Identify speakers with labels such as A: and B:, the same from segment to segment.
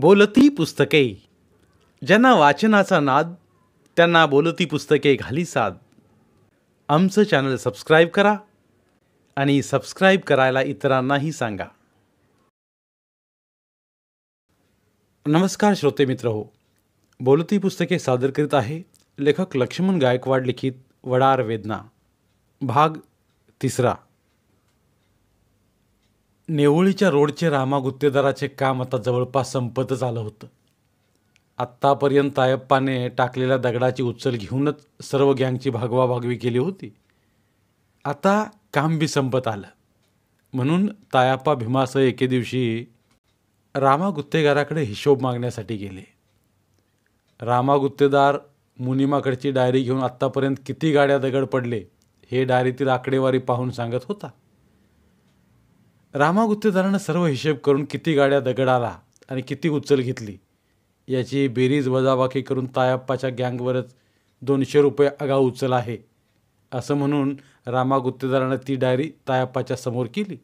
A: बोलती पुस्तके ज्यांना वाचनाचा नाद त्यांना बोलती पुस्तके घाली साद आमचं चॅनल सबस्क्राईब करा आणि सबस्क्राईब करायला इतरांनाही सांगा नमस्कार श्रोते मित्र हो बोलती पुस्तके सादर करीत आहे लेखक लक्ष्मण गायकवाड लिखित वडार वेदना भाग तिसरा नेवळीच्या रोडचे रामा गुत्तेदाराचे काम आता जवळपास संपतच आलं होतं आत्तापर्यंत आयप्पाने टाकलेल्या दगडाची उचल घेऊनच सर्व गँगची भागवाभागवी केली होती आता काम बी संपत आलं म्हणून तायाप्पा भीमासह एके दिवशी रामा गुत्तेगाराकडे हिशोब मागण्यासाठी गेले रामा गुत्तेदार मुनिमाकडची डायरी घेऊन आत्तापर्यंत किती गाड्या दगड पडले हे डायरीतील आकडेवारी पाहून सांगत होता रामा गुत्तेदारानं सर्व हिशेब करून किती गाड्या दगडाला आणि किती उचल घेतली याची बेरीज वजाबाकी करून तायाप्पाच्या गँगवरच दोनशे रुपये आगाऊ उचल आहे असं म्हणून रामा गुत्तेदारानं ती डायरी तायाप्पाच्या समोर केली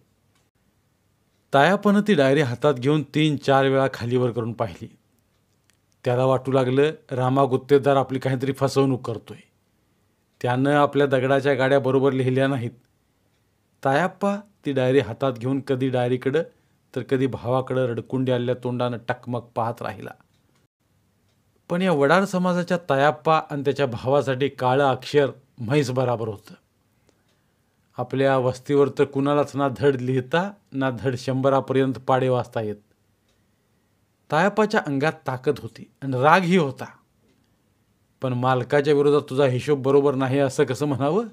A: तायाप्पानं ती डायरी हातात घेऊन तीन चार वेळा खालीवर करून पाहिली त्याला वाटू लागलं रामा गुत्तेदार आपली काहीतरी फसवणूक करतोय त्यानं आपल्या दगडाच्या गाड्या बरोबर लिहिल्या नाहीत तायाप्पा ती डायरी हातात घेऊन कधी डायरीकडं तर कधी भावाकडं रडकुंडी आलेल्या तोंडानं टकमक पाहत राहिला पण या वडार समाजाच्या तयाप्पा आणि त्याच्या भावासाठी काळं अक्षर म्हैस बराबर होतं आपल्या वस्तीवर तर कुणालाच ना धड लिहिता ना धड शंभरापर्यंत पाडे वाचता येत तायापाच्या अंगात ताकद होती आणि रागही होता पण मालकाच्या विरोधात तुझा हिशोब बरोबर नाही असं कसं म्हणावं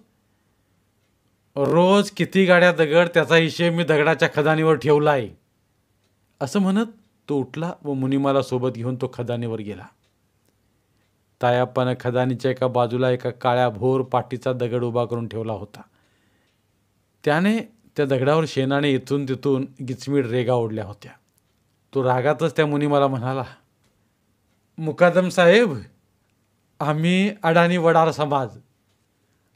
A: रोज किती गाड्या दगड त्याचा हिशेब मी दगडाच्या खदानीवर ठेवला आहे असं म्हणत तो उठला व मुनिमाला सोबत घेऊन तो खदानीवर गेला तायाप्पानं खदानीच्या एका बाजूला एका काळ्या भोर पाटीचा दगड उभा करून ठेवला होता त्याने त्या दगडावर शेणाने इथून तिथून गिचमीड रेगा ओढल्या होत्या तो रागातच त्या मुनिमाला म्हणाला मुकादम साहेब आम्ही अडाणी वडार समाज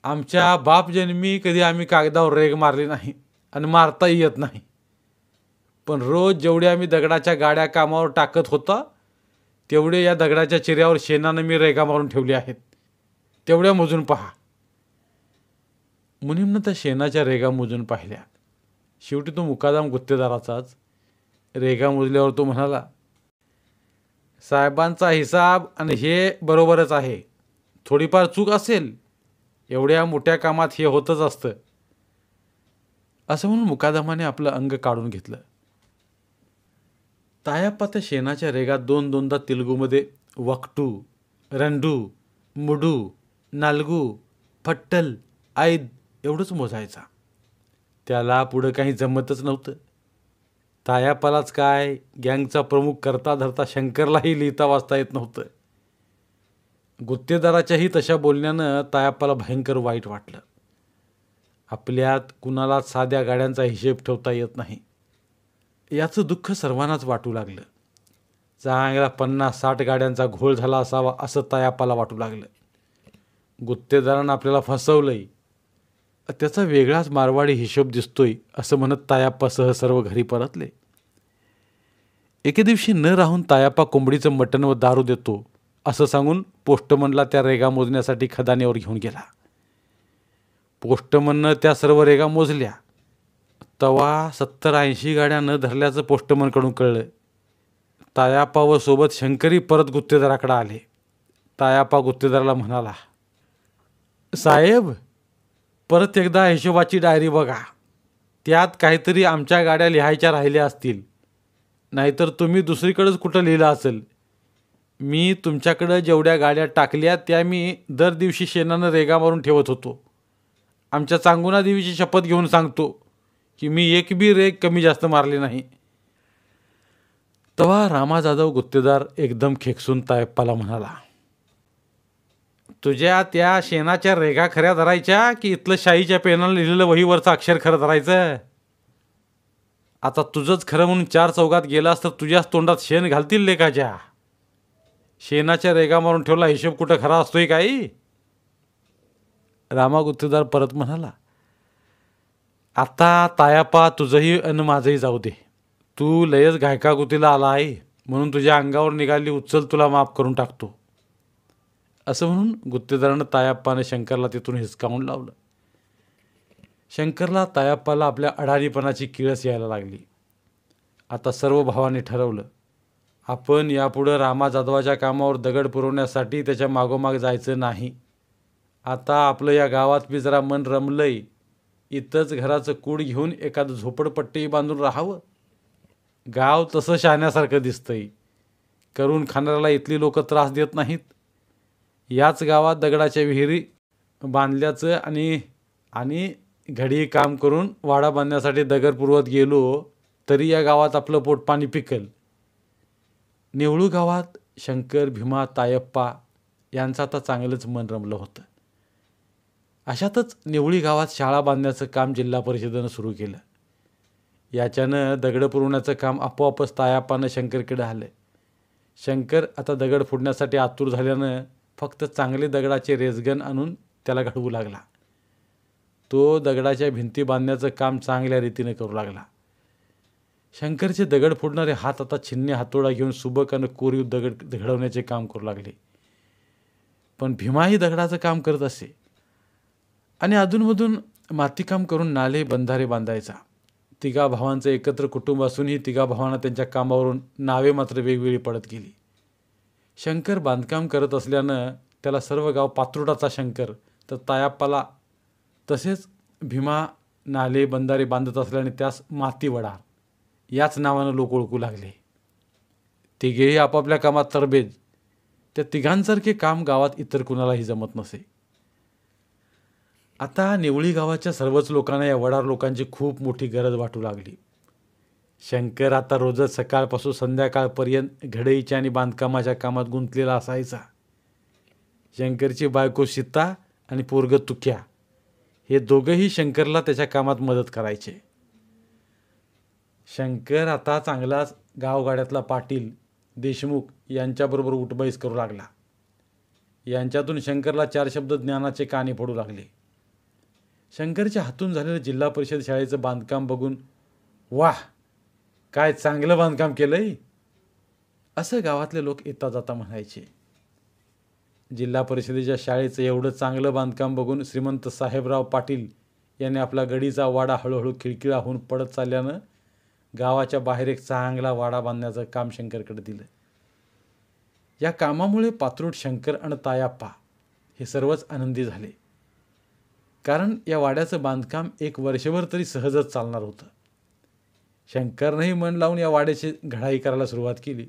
A: आमच्या बापजन्मी कधी आम्ही कागदावर रेग मारली नाही आणि मारताही येत नाही पण रोज जेवढे आम्ही दगडाच्या गाड्या कामावर टाकत होतो तेवढे या दगडाच्या चिऱ्यावर शेणानं मी रेगा मारून ठेवली आहेत तेवढ्या मोजून पहा मुनिमनं त्या शेणाच्या रेगा मोजून पाहिल्या शेवटी तो मुकादाम गुत्तेदाराचाच रेगा मोजल्यावर तो म्हणाला साहेबांचा हिसाब आणि हे बरोबरच आहे थोडीफार चूक असेल एवढ्या मोठ्या कामात हे होतच असतं असं म्हणून मुकादमाने आपलं अंग काढून घेतलं तायाप्पा तर शेणाच्या रेगात दोन दोनदा तेलगूमध्ये वकटू रंडू मुडू नालगू फट्टल आईद एवढंच मोजायचा त्याला पुढं काही जमतच नव्हतं तायापालाच काय गँगचा प्रमुख करता धरता शंकरलाही लिहिता वाचता येत नव्हतं गुत्तेदाराच्याही तशा बोलण्यानं तायाप्पाला भयंकर वाईट वाटलं आपल्यात कुणाला साध्या गाड्यांचा हिशेब ठेवता येत नाही याचं दुःख सर्वांनाच वाटू लागलं चांगला पन्नास साठ गाड्यांचा घोळ झाला असावा असं तायाप्पाला वाटू लागलं गुत्तेदारानं आपल्याला फसवलंय त्याचा वेगळाच मारवाडी हिशोब दिसतोय असं म्हणत तायाप्पासह सर्व घरी परतले एके दिवशी न राहून तायाप्पा कोंबडीचं मटण व दारू देतो असं सांगून पोस्टमनला त्या रेगा मोजण्यासाठी खदानेवर घेऊन गेला पोस्टमननं त्या सर्व रेगा मोजल्या तवा सत्तर ऐंशी न धरल्याचं पोस्टमनकडून कळलं तायापा व सोबत शंकरी परत गुत्तेदाराकडे आले तायापा गुत्तेदाराला म्हणाला साहेब परत एकदा हिशोबाची डायरी बघा त्यात काहीतरी आमच्या गाड्या लिहायच्या राहिल्या असतील नाहीतर तुम्ही दुसरीकडंच कुठं लिहिलं असेल मी तुमच्याकडं जेवढ्या गाड्या टाकल्या त्या मी दर दिवशी शेणानं रेगा मारून ठेवत होतो आमच्या चांगुना देवीची शपथ घेऊन सांगतो की मी एक बी रेग कमी जास्त मारली नाही तवा रामा जाधव गुत्तेदार एकदम खेकसून तायप्पाला म्हणाला तुझ्या त्या शेणाच्या रेगा खऱ्या धरायच्या की इथलं शाईच्या पेनानं लिहिलेलं वहीवरचं अक्षर खरं धरायचं आता तुझंच खरं म्हणून चार चौकात गेलास तर तुझ्याच तोंडात शेण घालतील लेखाच्या शेणाच्या रेगा मारून ठेवला हिशोब कुठं खरा असतोय काही रामागुत्तेदार परत म्हणाला आता तायापा तुझंही अन्न माझंही जाऊ दे तू लयच गायकागुतीला आला आहे म्हणून तुझ्या अंगावर निघाली उचल तुला माफ करून टाकतो असं म्हणून गुत्तेदारानं तायाप्पाने शंकरला तिथून हिसकावून लावलं शंकरला तायाप्पाला आपल्या अडाणीपणाची किळस यायला लागली आता सर्व भावाने ठरवलं आपण यापुढं रामा जाधवाच्या कामावर दगड पुरवण्यासाठी त्याच्या मागोमाग जायचं नाही आता आपलं या गावात बी जरा मन रमलंय इथंच घराचं कूड घेऊन एखादं झोपडपट्टी बांधून राहावं गाव तसं शहाण्यासारखं दिसतंय करून खाणाऱ्याला इथली लोक त्रास देत नाहीत याच गावात दगडाच्या विहिरी बांधल्याचं आणि आणि घडी काम करून वाडा बांधण्यासाठी दगड पुरवत गेलो तरी या गावात आपलं पोट पाणी पिकल नेवळू गावात शंकर भीमा तायप्पा यांचं आता चांगलंच मन रमलं होतं अशातच नेवळी गावात शाळा बांधण्याचं काम जिल्हा परिषदेनं सुरू केलं याच्यानं दगड पुरवण्याचं काम आपोआपच तायाप्पानं शंकरकडे आलं शंकर आता दगड फोडण्यासाठी आतुर झाल्यानं फक्त चांगले दगडाचे रेसगन आणून त्याला घडवू लागला तो दगडाच्या भिंती बांधण्याचं काम चांगल्या रीतीनं करू लागला शंकरचे दगड फोडणारे हात आता छिन्ने हातोडा घेऊन सुबक आणि कोरीव दगड घडवण्याचे काम करू लागले पण भीमाही दगडाचं काम करत असे आणि अधूनमधून मातीकाम करून नाले बंधारे बांधायचा तिघा भावांचं एकत्र कुटुंब असूनही तिघा भावांना त्यांच्या कामावरून नावे मात्र वेगवेगळी पडत गेली शंकर बांधकाम करत असल्यानं त्याला सर्व गाव पात्रुडाचा शंकर तर तायाप्पाला तसेच भीमा नाले बंधारे बांधत असल्याने त्यास माती वडा याच नावानं लोक ओळखू लागले तिघेही आपापल्या कामात तरबेज त्या तिघांसारखे काम गावात इतर कुणालाही जमत नसे आता निवळी गावाच्या सर्वच लोकांना या वडार लोकांची खूप मोठी गरज वाटू लागली शंकर आता रोजच सकाळपासून संध्याकाळपर्यंत घडईच्या आणि बांधकामाच्या कामात गुंतलेला असायचा शंकरची बायको सीता आणि पोरग तुक्या हे दोघंही शंकरला त्याच्या कामात मदत करायचे शंकर आता चांगलाच गावगाड्यातला पाटील देशमुख यांच्याबरोबर उठबैस करू लागला यांच्यातून शंकरला चार शब्द ज्ञानाचे काने पडू लागले शंकरच्या हातून झालेलं जिल्हा परिषद शाळेचं बांधकाम बघून वाह काय चांगलं बांधकाम केलंय असं गावातले लोक येता जाता म्हणायचे जिल्हा परिषदेच्या शाळेचं एवढं चांगलं बांधकाम बघून श्रीमंत साहेबराव पाटील यांनी आपला गडीचा वाडा हळूहळू खिळखिळा होऊन पडत चालल्यानं गावाच्या बाहेर एक चांगला वाडा बांधण्याचं काम शंकरकडे दिलं या कामामुळे पात्रूट शंकर आणि तायाप्पा हे सर्वच आनंदी झाले कारण या वाड्याचं बांधकाम एक वर्षभर तरी सहजच चालणार होतं शंकरनंही मन लावून या वाड्याची घडाई करायला सुरुवात केली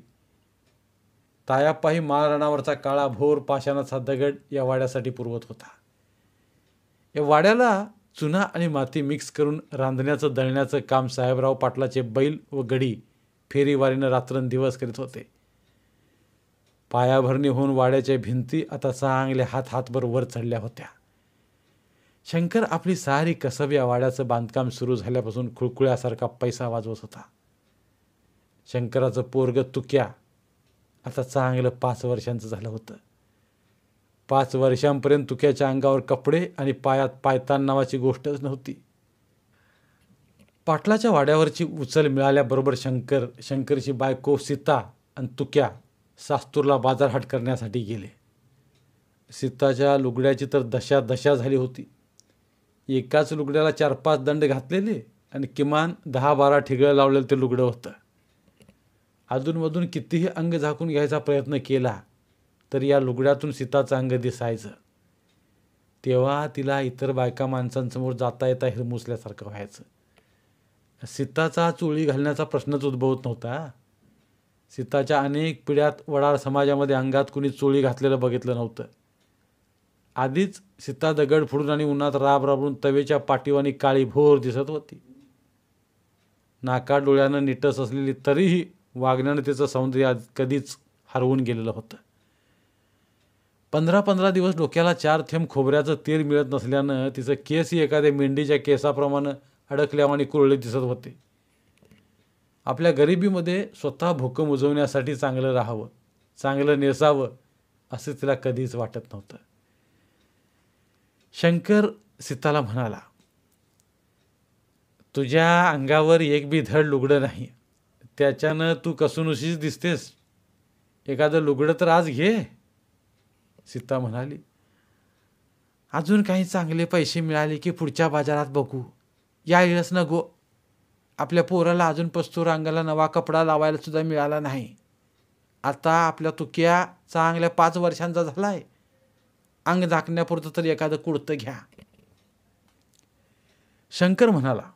A: तायाप्पाही महाराणावरचा काळा भोर पाषाणाचा दगड या वाड्यासाठी पुरवत होता या वाड्याला चुना आणि माती मिक्स करून रांधण्याचं दळण्याचं काम साहेबराव पाटलाचे बैल व गडी फेरीवारीनं रात्रंदिवस करीत होते पायाभरणी होऊन वाड्याच्या भिंती आता चांगल्या हात हातभर वर चढल्या होत्या शंकर आपली सारी कसब या वाड्याचं बांधकाम सुरू झाल्यापासून खुळकुळ्यासारखा पैसा वाजवत होता शंकराचं पोरग तुक्या आता चांगलं पाच वर्षांचं झालं होतं पाच वर्षांपर्यंत तुक्याच्या अंगावर कपडे आणि पायात पायतान नावाची गोष्टच नव्हती पाटलाच्या वाड्यावरची उचल मिळाल्याबरोबर शंकर शंकरची बायको सीता आणि तुक्या सास्तूरला बाजारहाट करण्यासाठी गेले सीताच्या लुगड्याची तर दशा दशा झाली होती एकाच लुगड्याला चार पाच दंड घातलेले आणि किमान दहा बारा ठिगळं लावलेलं ते लुगडं होतं अधूनमधून कितीही अंग झाकून घ्यायचा प्रयत्न केला तर या लुगड्यातून सीताचं अंग दिसायचं तेव्हा तिला इतर बायका माणसांसमोर जाता येता हिरमुसल्यासारखं व्हायचं सीताचा चोळी घालण्याचा प्रश्नच उद्भवत नव्हता सीताच्या अनेक पिढ्यात वडार समाजामध्ये अंगात कुणी चोळी घातलेलं बघितलं नव्हतं आधीच सीता दगड फुडून आणि उन्हात राब राबून तवेच्या पाठीवानी काळी भोर दिसत होती नाका डोळ्यानं नीटस असलेली तरीही वागण्यानं तिचं सौंदर्य कधीच हरवून गेलेलं होतं पंधरा पंधरा दिवस डोक्याला चार थेंब खोबऱ्याचं तेल मिळत नसल्यानं तिचं केसही एखाद्या मेंढीच्या केसाप्रमाणे आणि कुरळे दिसत होते आपल्या गरिबीमध्ये स्वतः भुकं उजवण्यासाठी चांगलं राहावं चांगलं नेसावं असं तिला कधीच वाटत नव्हतं शंकर सीताला म्हणाला तुझ्या अंगावर एक बी धड लुगडं नाही त्याच्यानं तू कसूनुशीच दिसतेस एखादं लुगडं तर आज घे सीता म्हणाली अजून काही चांगले पैसे मिळाले की पुढच्या बाजारात बघू या येळेस न गो आपल्या पोराला अजून पस्तूर अंगाला नवा कपडा लावायला सुद्धा मिळाला नाही आता आपल्या तुक्या चांगल्या पाच वर्षांचा झाला आहे अंग झाकण्यापुरतं तरी एखादं कुडतं घ्या शंकर म्हणाला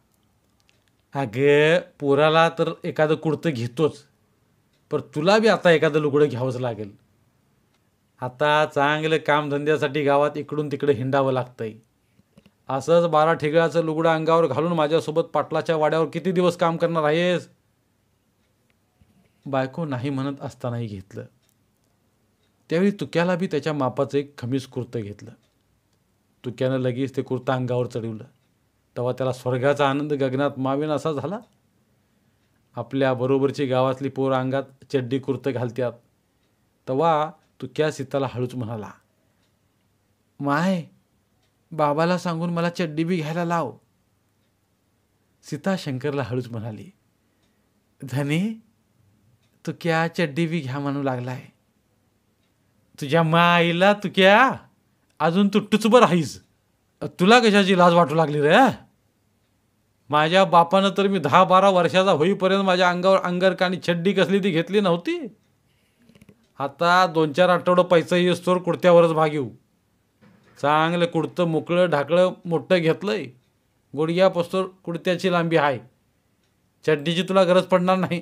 A: अगं पोराला तर एखादं कुडतं घेतोच पण तुला बी आता एखादं लुगडं घ्यावंच लागेल आता चांगलं कामधंद्यासाठी गावात इकडून तिकडे हिंडावं लागतंय असंच बारा ठेगळ्याचं लुगडं अंगावर घालून माझ्यासोबत पाटलाच्या वाड्यावर किती दिवस काम करणार आहेस बायको नाही म्हणत असतानाही घेतलं त्यावेळी तुक्याला बी त्याच्या मापाचं एक खमीस कुर्तं घेतलं तुक्यानं लगेच ते कुर्ता अंगावर चढवलं तेव्हा त्याला स्वर्गाचा आनंद गगनात मावेन असा झाला आपल्या बरोबरची गावातली पोर अंगात चड्डी कुर्तं घालत्यात तेव्हा क्या सीताला हळूच म्हणाला माय बाबाला सांगून मला चड्डी बी घ्यायला लाव सीता शंकरला हळूच म्हणाली धने क्या चड्डी बी घ्या म्हणू लागलाय तुझ्या माईला तुक्या अजून तू टुचबर आहेस तुला कशाची लाज वाटू लागली रे माझ्या बापानं तर मी दहा बारा वर्षाचा होईपर्यंत माझ्या अंगावर अंगरका आणि छड्डी कसली ती घेतली नव्हती आता दोन चार आठवडं पैसा येस तोर कुडत्यावरच भाग येऊ चांगलं कुडतं मोकळं ढाकळं मोठं घेतलं आहे गुडघ्या पस्तोर कुडत्याची लांबी आहे चड्डीची तुला गरज पडणार नाही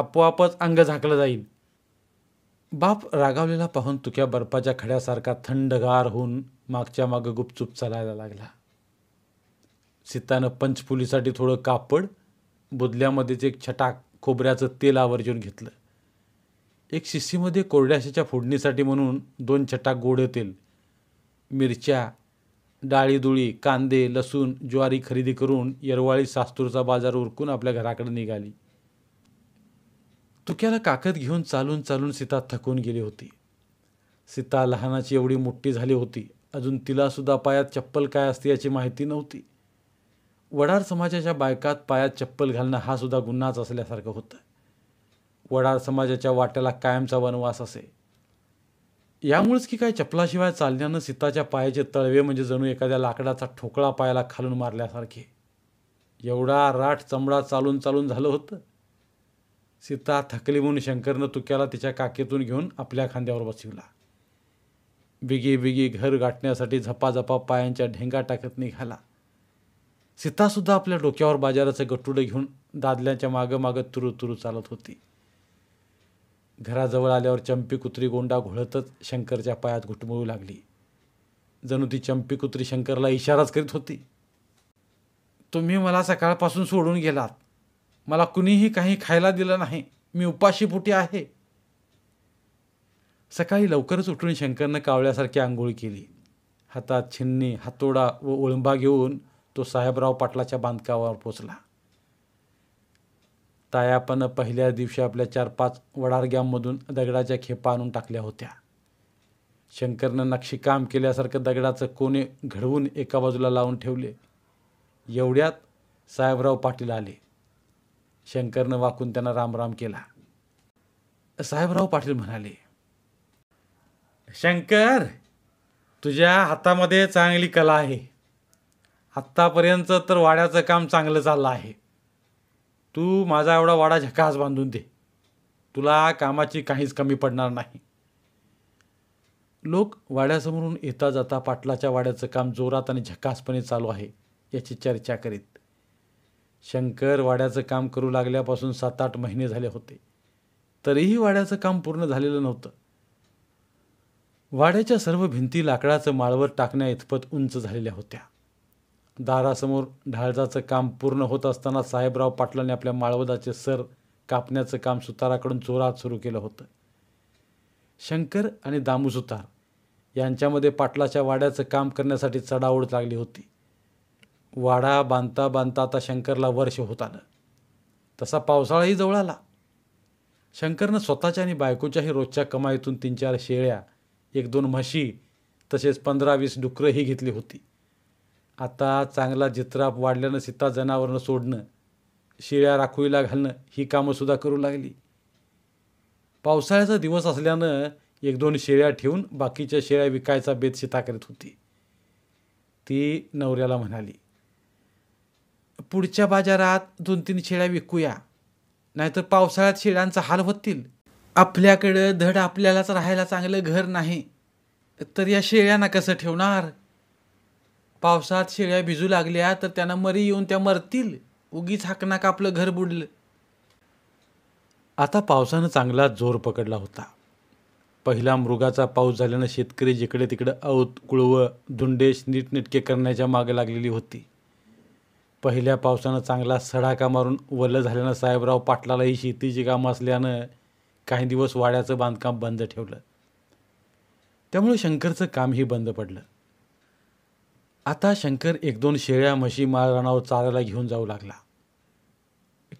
A: आपोआपच अंग झाकलं जाईल बाप रागावलेला पाहून तुक्या बर्फाच्या खड्यासारखा थंडगार होऊन मागच्या मागं गुपचूप चालायला लागला सीतानं पंचफुलीसाठी थोडं कापड बुदल्यामध्येच एक छटाक खोबऱ्याचं तेल आवर्जून घेतलं एक शिशीमध्ये कोरड्याशाच्या फोडणीसाठी म्हणून दोन छटा गोड तेल मिरच्या डाळीदुळी कांदे लसूण ज्वारी खरेदी करून येरवाळी सास्तूरचा बाजार उरकून आपल्या घराकडे निघाली तुक्याला काकत घेऊन चालून चालून सीता थकून गेली होती सीता लहानाची एवढी मोठी झाली होती अजून तिलासुद्धा पायात चप्पल काय असते याची माहिती नव्हती वडार समाजाच्या बायकात पायात चप्पल घालणं हा सुद्धा गुन्हाच असल्यासारखं होतं वडार समाजाच्या वाट्याला कायमचा वनवास असे यामुळेच की काय चपलाशिवाय चालण्यानं सीताच्या पायाचे तळवे म्हणजे जणू एखाद्या लाकडाचा ठोकळा पायाला खालून मारल्यासारखे एवढा राठ चमडा चालून चालून झालं होतं सीता थकली म्हणून शंकरनं तुक्याला तिच्या काकेतून घेऊन आपल्या खांद्यावर बसविला बिगी बिगी घर गाठण्यासाठी झपाझपा पायांच्या ढेंगा टाकत निघाला सीतासुद्धा आपल्या डोक्यावर बाजाराचं गटुडं घेऊन दादल्यांच्या मागं मागं तुरू तुरू चालत होती घराजवळ आल्यावर चंपी कुत्री गोंडा घोळतच शंकरच्या पायात घुटमळू लागली जणू ती चंपी कुत्री शंकरला इशाराच करीत होती तुम्ही मला सकाळपासून सोडून गेलात मला कुणीही काही खायला दिलं नाही मी उपाशी फुटी आहे सकाळी लवकरच उठून शंकरनं कावळ्यासारखी आंघोळ केली हातात छिन्नी हातोडा व ओळंबा घेऊन तो साहेबराव पाटलाच्या बांधकामावर पोचला तायापानं पहिल्या दिवशी आपल्या चार पाच वडारग्यांमधून दगडाच्या खेपा आणून टाकल्या होत्या शंकरनं नक्षीकाम केल्यासारखं दगडाचं कोणे घडवून एका बाजूला लावून ठेवले एवढ्यात साहेबराव पाटील आले शंकरनं वाकून त्यांना रामराम केला साहेबराव पाटील म्हणाले शंकर तुझ्या हातामध्ये चांगली कला आहे आत्तापर्यंत तर वाड्याचं काम चांगलं चाललं आहे तू माझा एवढा वाडा झकास बांधून दे तुला कामाची काहीच कमी पडणार नाही लोक वाड्यासमोरून येता जाता पाटलाच्या वाड्याचं काम जोरात आणि झकासपणे चालू आहे याची चर्चा करीत शंकर वाड्याचं काम करू लागल्यापासून सात आठ महिने झाले होते तरीही वाड्याचं काम पूर्ण झालेलं नव्हतं वाड्याच्या सर्व भिंती लाकडाचं माळवर टाकण्या इतपत उंच झालेल्या होत्या दारासमोर ढाळजाचं काम पूर्ण होत असताना साहेबराव पाटलांनी आपल्या माळवदाचे सर कापण्याचं काम सुताराकडून चोरात सुरू केलं होतं शंकर आणि दामू सुतार यांच्यामध्ये पाटलाच्या वाड्याचं काम करण्यासाठी चढाओढ लागली होती वाडा बांधता बांधता आता शंकरला वर्ष होत आलं तसा पावसाळाही जवळ आला शंकरनं स्वतःच्या आणि बायकोच्याही रोजच्या कमाईतून तीन चार शेळ्या एक दोन म्हशी तसेच पंधरा वीस डुकरंही घेतली होती आता चांगला जित्राप वाढल्यानं सीता जनावरनं सोडणं शिळ्या राखोळीला घालणं ही कामंसुद्धा करू लागली पावसाळ्याचा दिवस असल्यानं एक दोन शेळ्या ठेवून बाकीच्या शेळ्या विकायचा बेत सीता करीत होती ती नवऱ्याला म्हणाली पुढच्या बाजारात दोन तीन शेळ्या विकूया नाहीतर पावसाळ्यात शेळ्यांचा हाल होतील आपल्याकडं धड आपल्यालाच राहायला चांगलं घर नाही तर या शेळ्यांना कसं ठेवणार पावसात शेळ्या भिजू लागल्या तर त्यांना मरी येऊन त्या मरतील उगीच हाकनाक आपलं घर बुडलं आता पावसानं चांगला जोर पकडला होता पहिला मृगाचा पाऊस झाल्यानं शेतकरी जिकडे तिकडे औत कुळवं धुंडेश नीटनेटके करण्याच्या मागे लागलेली होती पहिल्या पावसानं चांगला सडाका मारून वलं झाल्यानं साहेबराव पाटलालाही शेतीची कामं असल्यानं काही दिवस वाड्याचं बांधकाम बंद ठेवलं त्यामुळे शंकरचं कामही बंद पडलं आता शंकर एक दोन शेळ्या म्हशी माळरानावर चारायला घेऊन जाऊ लागला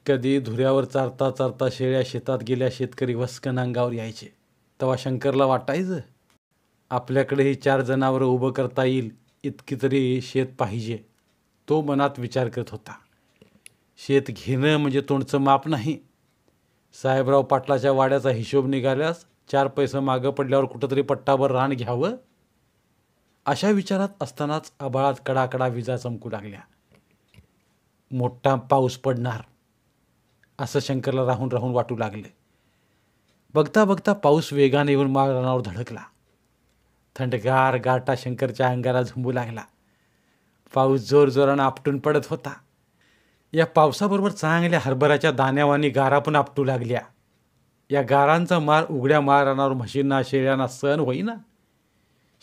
A: कधी धुऱ्यावर चारता चारता शेळ्या शेतात गेल्या शेतकरी वस्कन अंगावर यायचे तेव्हा शंकरला वाटायचं आपल्याकडे ही चार जनावरं उभं करता येईल इतकी तरी शेत पाहिजे तो मनात विचार करत होता शेत घेणं म्हणजे तोंडचं माप नाही साहेबराव पाटलाच्या वाड्याचा हिशोब निघाल्यास चार पैसे मागं पडल्यावर कुठंतरी पट्टाभर रान घ्यावं अशा विचारात असतानाच आबाळात कडाकडा विजा चमकू लागल्या मोठा पाऊस पडणार असं शंकरला राहून राहून वाटू लागले बघता बघता पाऊस वेगाने येऊन माळ रानावर धडकला थंडगार गाटा शंकरच्या अंगाला झुंबू लागला पाऊस जोरजोरानं आपटून पडत होता या पावसाबरोबर चांगल्या हरभराच्या दाण्यावानी गारा पण आपटू लागल्या या गारांचा मार उघड्या माळ रानावर म्हशींना शेळ्यांना सहन होईना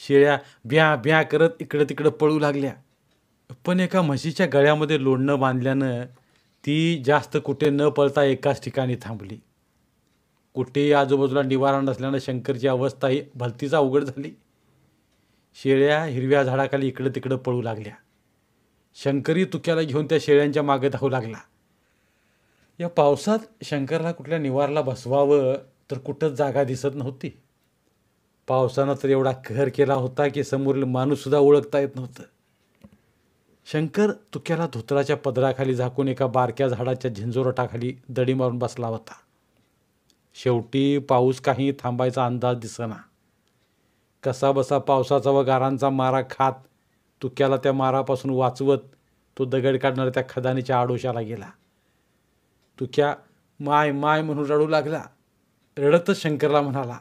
A: शेळ्या ब्या ब्या करत इकडं तिकडं पळू लागल्या पण एका म्हशीच्या गळ्यामध्ये लोणणं बांधल्यानं ती जास्त कुठे न पळता एकाच ठिकाणी थांबली कुठेही आजूबाजूला निवारा नसल्यानं शंकरची अवस्था ही भलतीचा उघड झाली शेळ्या हिरव्या झाडाखाली इकडं तिकडं पळू लागल्या शंकरी तुक्याला घेऊन त्या शेळ्यांच्या मागे धावू लागला या पावसात शंकरला कुठल्या निवारला बसवावं तर कुठंच जागा दिसत नव्हती पावसानं तर एवढा कहर केला होता की समोरील माणूससुद्धा ओळखता येत नव्हतं शंकर तुक्याला धोतराच्या पदराखाली झाकून एका बारक्या झाडाच्या झिंजोरटाखाली दडी मारून बसला होता शेवटी पाऊस काही थांबायचा अंदाज दिसना कसा बसा पावसाचा व गारांचा मारा खात तुक्याला त्या मारापासून वाचवत तो दगड काढणाऱ्या त्या खदानीच्या आडोशाला गेला तुक्या माय माय म्हणून रडू लागला रडतच शंकरला म्हणाला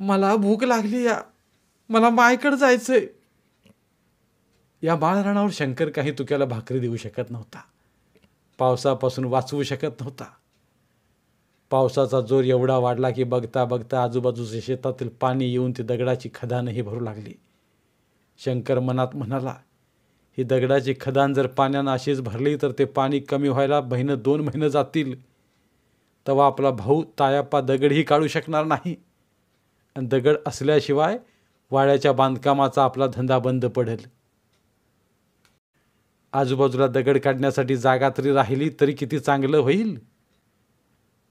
A: मला भूक लागली या मला मायकडं जायचंय या बाळराणावर शंकर काही तुक्याला भाकरी देऊ शकत नव्हता पावसापासून वाचवू शकत नव्हता पावसाचा जोर एवढा वाढला की बघता बघता आजूबाजूचे शेतातील पाणी येऊन ती दगडाची खदानही भरू लागली शंकर मनात म्हणाला ही दगडाची खदान जर पाण्यानं अशीच भरली तर ते पाणी कमी व्हायला महिनं दोन महिनं जातील तेव्हा आपला भाऊ तायापा दगडही काढू शकणार नाही दगड असल्याशिवाय वाड्याच्या बांधकामाचा आपला धंदा बंद पडेल आजूबाजूला दगड काढण्यासाठी जागा तरी राहिली तरी किती चांगलं होईल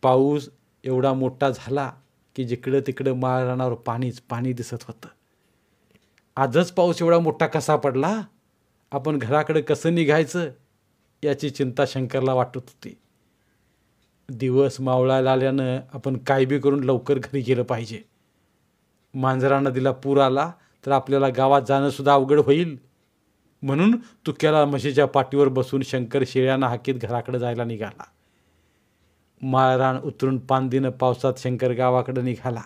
A: पाऊस एवढा मोठा झाला की जिकडं तिकडं माळ पाणीच पाणी दिसत होतं आजच पाऊस एवढा मोठा कसा पडला आपण घराकडे कसं निघायचं याची चिंता शंकरला वाटत होती दिवस मावळायला आल्यानं आपण काय बी करून लवकर घरी गेलं पाहिजे मांजरा नदीला पूर आला तर आपल्याला गावात जाणंसुद्धा अवघड होईल म्हणून तुक्याला म्हशीच्या पाठीवर बसून शंकर शेळ्यानं हाकीत घराकडे जायला निघाला माळरान उतरून पांदीनं पावसात शंकर गावाकडे निघाला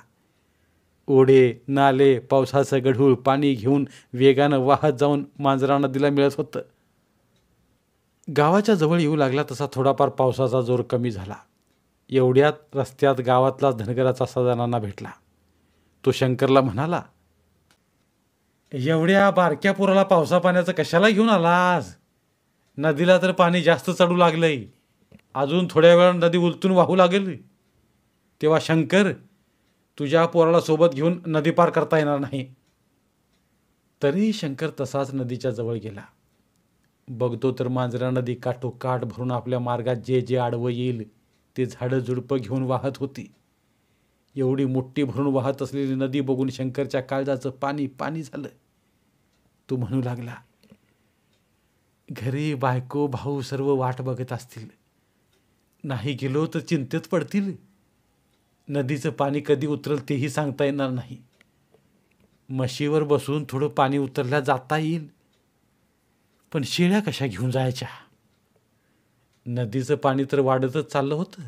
A: ओढे नाले पावसाचं गढूळ पाणी घेऊन वेगानं वाहत जाऊन मांजरा नदीला मिळत होतं गावाच्या जवळ येऊ लागला तसा थोडाफार पावसाचा जोर कमी झाला एवढ्यात रस्त्यात गावातलाच धनगराचा सदानांना भेटला तो शंकरला म्हणाला एवढ्या बारक्या पुराला पावसा पाण्याचं कशाला घेऊन आलास नदीला तर पाणी जास्त चढू लागलंय अजून थोड्या वेळा नदी उलटून वाहू लागेल तेव्हा शंकर तुझ्या पोराला सोबत घेऊन नदी पार करता येणार नाही तरी शंकर तसाच नदीच्या जवळ गेला बघतो तर मांजरा नदी काठोकाठ भरून आपल्या मार्गात जे जे आडवं येईल ते झाडं झुडपं घेऊन वाहत होती एवढी मोठी भरून वाहत असलेली नदी बघून शंकरच्या काळजाचं पाणी पाणी झालं तो म्हणू लागला घरी बायको भाऊ सर्व वाट बघत असतील नाही गेलो तर चिंतेत पडतील नदीचं पाणी कधी उतरल तेही सांगता येणार नाही म्हशीवर बसून थोडं पाणी उतरल्या जाता येईल पण शेळ्या कशा घेऊन जायच्या नदीचं पाणी तर वाढतच चाललं होतं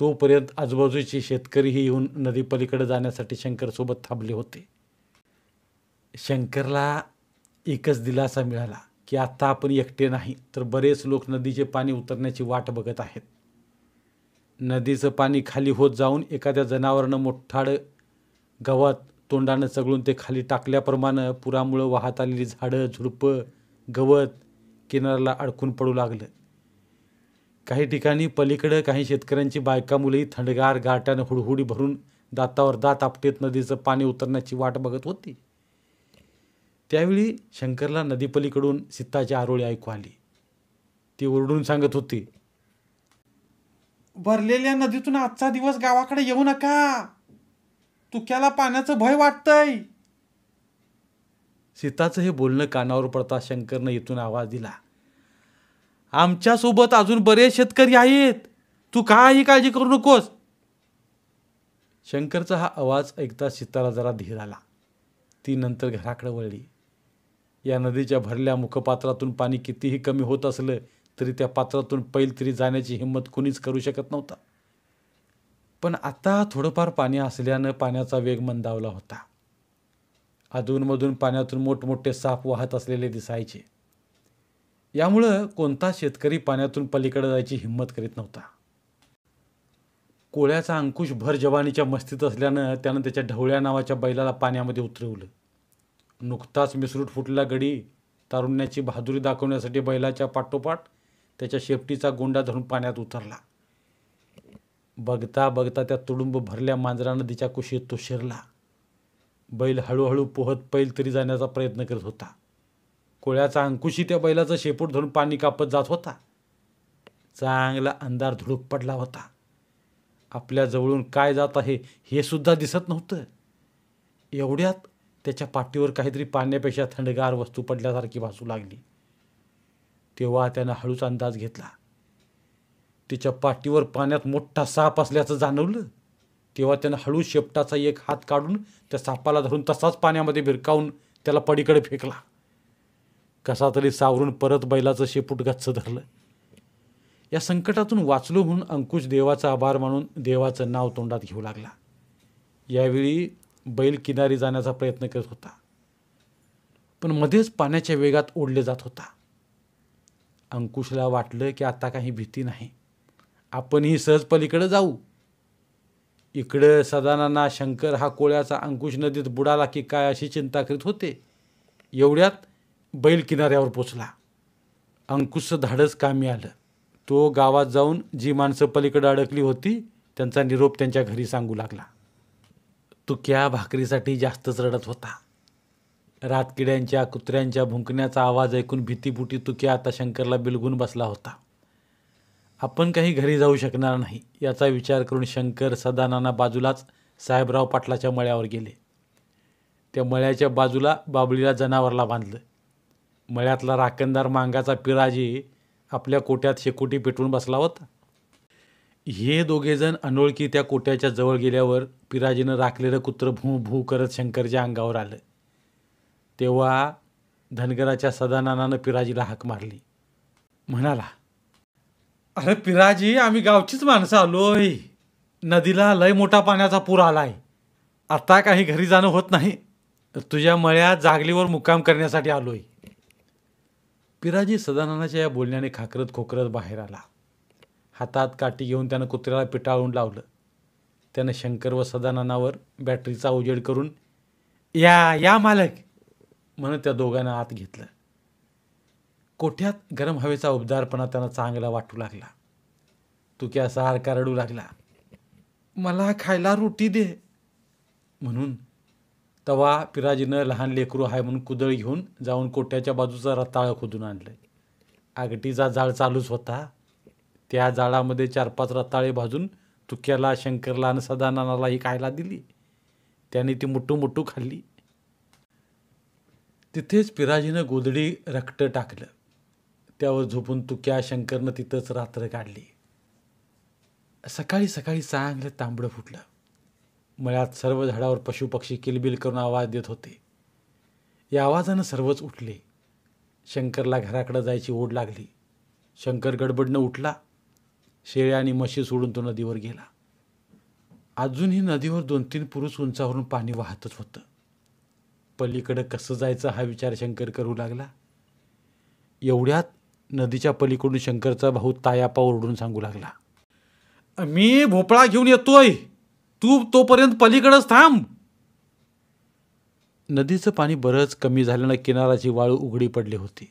A: तोपर्यंत आजूबाजूचे शेतकरीही येऊन नदीपलीकडे जाण्यासाठी शंकरसोबत थांबले होते शंकरला एकच दिलासा मिळाला की आत्ता आपण एकटे नाही तर बरेच लोक नदीचे पाणी उतरण्याची वाट बघत आहेत नदीचं पाणी खाली होत जाऊन एखाद्या जनावरनं मोठाडं गवत तोंडानं चगळून ते खाली टाकल्याप्रमाणे पुरामुळं वाहत आलेली झाडं झुडपं गवत किनाऱ्याला अडकून पडू लागलं काही ठिकाणी पलीकडं काही शेतकऱ्यांची बायका मुली थंडगार गाट्यानं हुडहुडी भरून दातावर दात आपटेत नदीचं पाणी उतरण्याची वाट बघत होती त्यावेळी शंकरला नदीपलीकडून सीताची आरोळी ऐकू आली ती ओरडून सांगत होती भरलेल्या नदीतून आजचा दिवस गावाकडे येऊ नका तुक्याला पाण्याचं भय वाटतंय सीताचं हे बोलणं कानावर पडता शंकरनं इथून आवाज दिला आमच्यासोबत अजून बरेच शेतकरी आहेत तू काही काळजी करू नकोस शंकरचा हा आवाज ऐकता सीताला जरा धीर आला ती नंतर घराकडे वळली या नदीच्या भरल्या मुखपात्रातून पाणी कितीही कमी होत असलं तरी त्या पात्रातून पैल तरी जाण्याची हिंमत कुणीच करू शकत नव्हता पण आता थोडंफार पाणी असल्यानं पाण्याचा वेग मंदावला होता अधूनमधून पाण्यातून मोठमोठे साप वाहत असलेले दिसायचे यामुळं कोणता शेतकरी पाण्यातून पलीकडे जायची हिंमत करीत नव्हता कोळ्याचा अंकुश भर जवानीच्या मस्तीत असल्यानं त्यानं त्याच्या ढवळ्या नावाच्या बैलाला पाण्यामध्ये उतरवलं नुकताच मिसरूट फुटला गडी तारुण्याची बहादुरी दाखवण्यासाठी बैलाच्या पाठोपाठ त्याच्या शेपटीचा गोंडा धरून पाण्यात उतरला बघता बघता त्या तुडुंब भरल्या मांजरानं तिच्या कुशीत तो शिरला बैल हळूहळू पोहत पैल तरी जाण्याचा प्रयत्न करत होता कोळ्याचा अंकुशी त्या बैलाचं शेपूट धरून पाणी कापत जात होता चांगला अंधार धुडूक पडला होता आपल्या जवळून काय जात आहे हे सुद्धा दिसत नव्हतं एवढ्यात त्याच्या पाठीवर काहीतरी पाण्यापेक्षा थंडगार वस्तू पडल्यासारखी भासू लागली तेव्हा त्यानं हळूच अंदाज घेतला त्याच्या पाठीवर पाण्यात मोठा साप असल्याचं जाणवलं तेव्हा त्यानं हळू शेपटाचा एक हात काढून त्या सापाला धरून तसाच पाण्यामध्ये भिरकावून त्याला पडीकडे फेकला कसा तरी सावरून परत बैलाचं शेपूट गच्च धरलं या संकटातून वाचलो म्हणून अंकुश देवाचा आभार मानून देवाचं नाव तोंडात घेऊ लागला यावेळी बैल किनारी जाण्याचा प्रयत्न करत होता पण मध्येच पाण्याच्या वेगात ओढले जात होता अंकुशला वाटलं की आता काही भीती नाही आपणही सहज पलीकडे जाऊ इकडं सदानांना शंकर हा कोळ्याचा अंकुश नदीत बुडाला की काय अशी चिंता करीत होते एवढ्यात बैल किनाऱ्यावर पोचला अंकुश धाडस कामी आलं तो गावात जाऊन जी माणसं पलीकडं अडकली होती त्यांचा निरोप त्यांच्या घरी सांगू लागला तुक्या भाकरीसाठी जास्तच रडत होता रातकिड्यांच्या कुत्र्यांच्या भुंकण्याचा आवाज ऐकून भीतीपुटी तुक्या आता शंकरला बिलगून बसला होता आपण काही घरी जाऊ शकणार नाही याचा विचार करून शंकर सदानाना बाजूलाच साहेबराव पाटलाच्या मळ्यावर गेले त्या मळ्याच्या बाजूला बाबळीला जनावरला बांधलं मळ्यातला राखणदार मांगाचा पिराजी आपल्या कोट्यात शेकोटी पेटवून बसला होता हे दोघेजण अनोळखी त्या कोट्याच्या जवळ गेल्यावर पिराजीनं राखलेलं कुत्र भू भू करत शंकरच्या अंगावर आलं तेव्हा धनगराच्या सदानानानं पिराजीला हाक मारली म्हणाला अरे पिराजी आम्ही गावचीच माणसं आलोय नदीला लय मोठा पाण्याचा पूर आलाय आता काही घरी जाणं होत नाही तुझ्या मळ्या जागलीवर मुक्काम करण्यासाठी आलोय पिराजी सदानंदाच्या या बोलण्याने खाकरत खोकरत बाहेर आला हातात काठी घेऊन त्यानं कुत्र्याला पिटाळून लावलं त्यानं शंकर व सदाननावर बॅटरीचा उजेड करून या या मालक म्हणत त्या दोघांना आत घेतलं कोठ्यात गरम हवेचा उबदारपणा त्यांना चांगला वाटू लागला तुक्या सारखा रडू लागला मला खायला रोटी दे म्हणून तवा पिराजीनं लहान लेकरू आहे म्हणून कुदळ घेऊन जाऊन कोट्याच्या बाजूचा रताळं खोदून आणलं आगटीचा जाळ चालूच होता त्या जाळामध्ये चार पाच रताळे भाजून तुक्याला शंकरला आणि सदानानालाही खायला दिली त्याने ती मुठू मुठू खाल्ली तिथेच पिराजीनं गोदडी रक्त टाकलं त्यावर झोपून तुक्या शंकरनं तिथंच रात्र काढली सकाळी सकाळी चांगलं तांबडं फुटलं मळ्यात सर्व झाडावर पशुपक्षी किलबिल करून आवाज देत होते या आवाजानं सर्वच उठले शंकरला घराकडं जायची ओढ लागली शंकर गडबडनं उठला शेळ्या आणि म्हशी सोडून तो नदीवर गेला अजूनही नदीवर दोन तीन पुरुष उंचावरून पाणी वाहतच होतं पलीकडं कसं जायचं हा विचार शंकर करू लागला एवढ्यात नदीच्या पलीकडून शंकरचा भाऊ तायापा ओरडून सांगू लागला मी भोपळा घेऊन येतोय तू तोपर्यंत पलीकडंच थांब नदीचं पाणी बरंच कमी झाल्यानं किनाराची वाळू उघडी पडली होती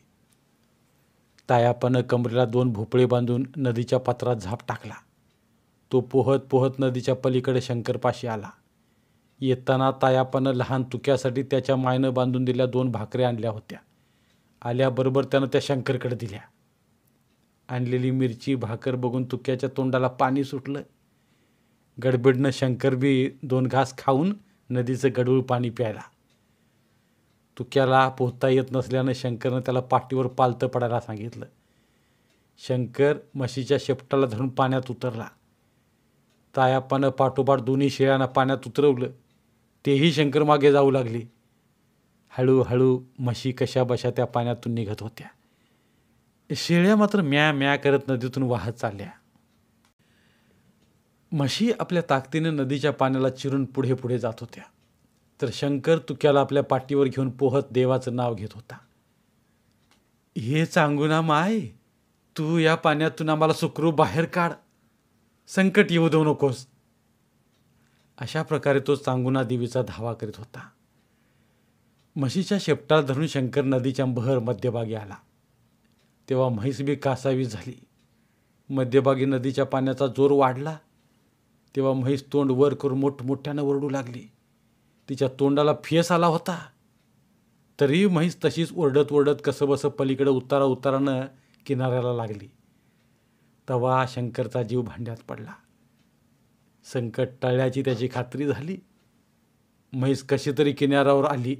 A: तायापानं कमरेला दोन भोपळे बांधून नदीच्या पात्रात झाप टाकला तो पोहत पोहत नदीच्या पलीकडे शंकरपाशी आला येताना तायापानं लहान तुक्यासाठी त्याच्या मायनं बांधून दिल्या दोन भाकऱ्या आणल्या होत्या आल्याबरोबर त्यानं त्या शंकरकडे दिल्या आणलेली मिरची भाकर बघून तुक्याच्या तोंडाला पाणी सुटलं गडबडनं शंकर बी दोन घास खाऊन नदीचं गडूळ पाणी प्यायला तुक्याला पोहता येत नसल्यानं शंकरनं त्याला पाठीवर पालतं पडायला सांगितलं शंकर म्हशीच्या शेपटाला धरून पाण्यात उतरला तायाप्पानं पाठोपाठ दोन्ही शेळ्यांना पाण्यात उतरवलं तेही शंकर मागे जाऊ लागले हळूहळू म्हशी कशाबशा त्या पाण्यातून निघत होत्या शेळ्या मात्र म्या म्या करत नदीतून वाहत चालल्या म्हशी आपल्या ताकदीने नदीच्या पाण्याला चिरून पुढे पुढे जात होत्या तर शंकर तुक्याला आपल्या पाठीवर घेऊन पोहत देवाचं नाव घेत होता हे चांगुना माय तू या पाण्यातून आम्हाला सुखरू बाहेर काढ संकट येऊ देऊ नकोस अशा प्रकारे तो चांगुना देवीचा धावा करीत होता म्हशीच्या शेपटाला धरून शंकर नदीच्या बहर मध्यभागी आला तेव्हा म्हैस बी कासावी झाली मध्यभागी नदीच्या पाण्याचा जोर वाढला तेव्हा म्हैस तोंड वर करून मोठमोठ्यानं ओरडू लागली तिच्या तोंडाला फियस आला होता तरीही म्हैस तशीच ओरडत ओरडत कसंबसं पलीकडे उतारा उतारानं किनाऱ्याला लागली तवा शंकरचा जीव भांड्यात पडला संकट टाळ्याची त्याची खात्री झाली म्हैस कशी तरी किनाऱ्यावर आली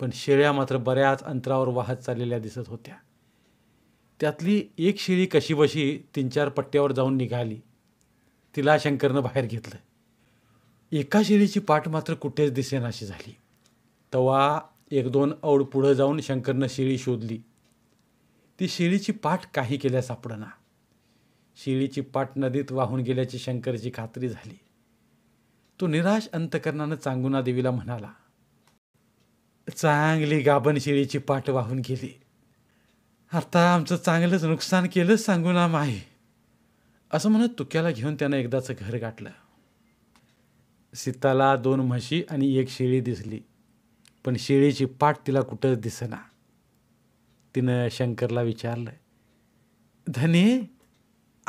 A: पण शेळ्या मात्र बऱ्याच अंतरावर वाहत चाललेल्या दिसत होत्या त्यातली एक शेळी कशीबशी तीन चार पट्ट्यावर जाऊन निघाली तिला शंकरनं बाहेर घेतलं एका शिळीची पाठ मात्र कुठेच दिसेनाशी झाली तवा एक दोन औड पुढं जाऊन शंकरनं शिळी शोधली ती शिळीची पाठ काही केल्या सापडना शिळीची पाठ नदीत वाहून गेल्याची शंकरची खात्री झाली तो निराश अंतकरणानं चांगुना देवीला म्हणाला चांगली गाभण शिळीची पाठ वाहून गेली आता आमचं चांगलंच नुकसान केलंच सांगू ना असं म्हणत तुक्याला घेऊन त्यानं एकदाचं घर गाठलं सीताला दोन म्हशी आणि एक शेळी दिसली पण शेळीची पाठ तिला कुठं दिसना तिनं शंकरला विचारलं धने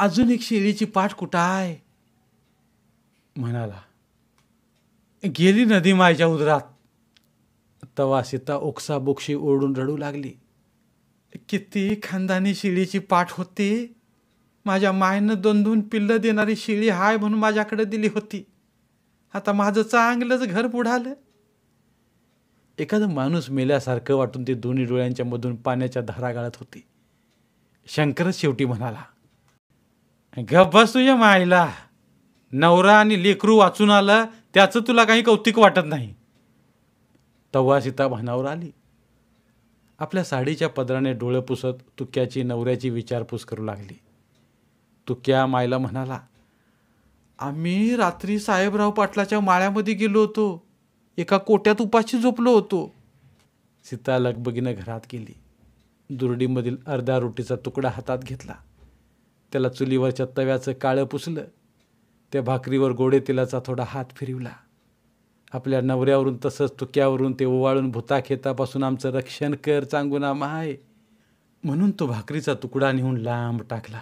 A: अजून एक शेळीची पाठ कुठं आहे म्हणाला गेली नदी माझ्या उदरात तवा सीता ओक्साबोक्षी ओरडून रडू लागली किती खानदानी शिळीची पाठ होती माझ्या मायनं दोन दोन पिल्लं देणारी शिळी हाय म्हणून माझ्याकडे दिली होती आता माझं चांगलंच घर बुडालं एखादं माणूस मेल्यासारखं वाटून ती दोन्ही डोळ्यांच्या मधून पाण्याच्या धारा गाळत होती शंकरच शेवटी म्हणाला गप्पास तुझ्या मायला नवरा आणि लेकरू वाचून आलं त्याचं तुला काही कौतिक वाटत नाही तव्हा सीता भानावर आली आपल्या साडीच्या पदराने डोळे पुसत तुक्याची नवऱ्याची विचारपूस करू लागली तुक्या मायला म्हणाला आम्ही रात्री साहेबराव पाटलाच्या माळ्यामध्ये गेलो होतो एका कोट्यात उपाशी झोपलो होतो सीता लगबगीनं घरात गेली दुर्डीमधील अर्धा रोटीचा तुकडा हातात घेतला त्याला चुलीवरच्या तव्याचं काळं पुसलं त्या भाकरीवर गोडे तेलाचा थोडा हात फिरवला आपल्या नवऱ्यावरून तसंच तुक्यावरून ते ओवाळून भुता खेतापासून आमचं रक्षण कर चांगून माय म्हणून तो भाकरीचा तुकडा नेऊन लांब टाकला